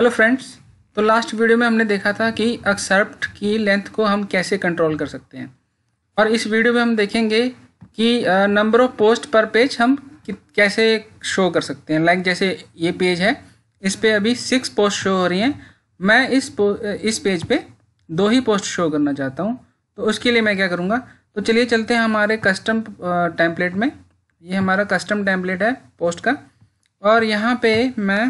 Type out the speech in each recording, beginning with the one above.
hello friends तो last video में हमने देखा था कि एक्सेप्ट की लेंथ को हम कैसे कंट्रोल कर सकते हैं और इस वीडियो में हम देखेंगे कि नंबर ऑफ पोस्ट पर पेज हम कैसे शो कर सकते हैं लाइक जैसे ये पेज है इस पे अभी सिक्स पोस्ट शो हो रही हैं मैं इस इस पेज पे दो ही पोस्ट शो करना चाहता हूँ तो उसके लिए मैं क्या करूँगा तो चलिए चलते हैं हमारे कस्टम टैम्पलेट में ये हमारा कस्टम टैम्पलेट है पोस्ट का और यहाँ पे मैं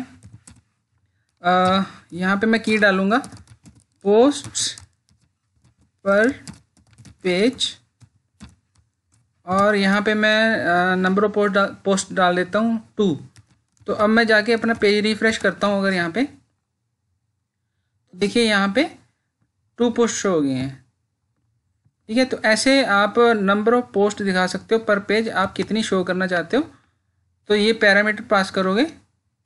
यहाँ पे मैं की डालूँगा पोस्ट पर पेज और यहाँ पे मैं नंबर ऑफ पोस्ट डाल पोस्ट डाल देता हूँ टू तो अब मैं जाके अपना पेज रिफ्रेश करता हूँ अगर यहाँ पे देखिए यहाँ पे टू पोस्ट शो हो गए हैं ठीक है तो ऐसे आप नंबर ऑफ पोस्ट दिखा सकते हो पर पेज आप कितनी शो करना चाहते हो तो ये पैरामीटर पास करोगे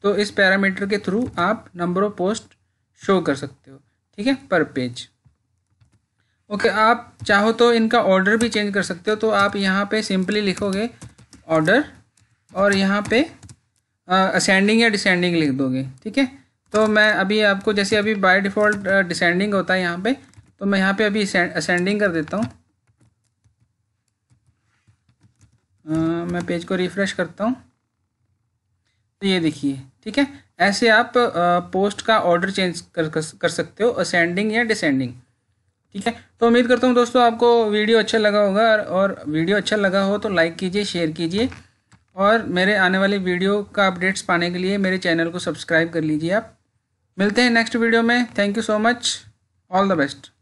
तो इस पैरामीटर के थ्रू आप नंबर ऑफ पोस्ट शो कर सकते हो ठीक है पर पेज ओके okay, आप चाहो तो इनका ऑर्डर भी चेंज कर सकते हो तो आप यहाँ पे सिंपली लिखोगे ऑर्डर और यहाँ पे असेंडिंग या डिसेंडिंग लिख दोगे ठीक है तो मैं अभी आपको जैसे अभी बाय डिफ़ॉल्ट डिसेंडिंग होता है यहाँ पे तो मैं यहाँ पे अभी असेंडिंग कर देता हूँ मैं पेज को रिफ़्रेश करता हूँ तो ये देखिए ठीक है ऐसे आप पोस्ट का ऑर्डर चेंज कर कर सकते हो असेंडिंग या डिसेंडिंग ठीक है तो उम्मीद करता हूँ दोस्तों आपको वीडियो अच्छा लगा होगा और वीडियो अच्छा लगा हो तो लाइक कीजिए शेयर कीजिए और मेरे आने वाले वीडियो का अपडेट्स पाने के लिए मेरे चैनल को सब्सक्राइब कर लीजिए आप मिलते हैं नेक्स्ट वीडियो में thank you so much all the best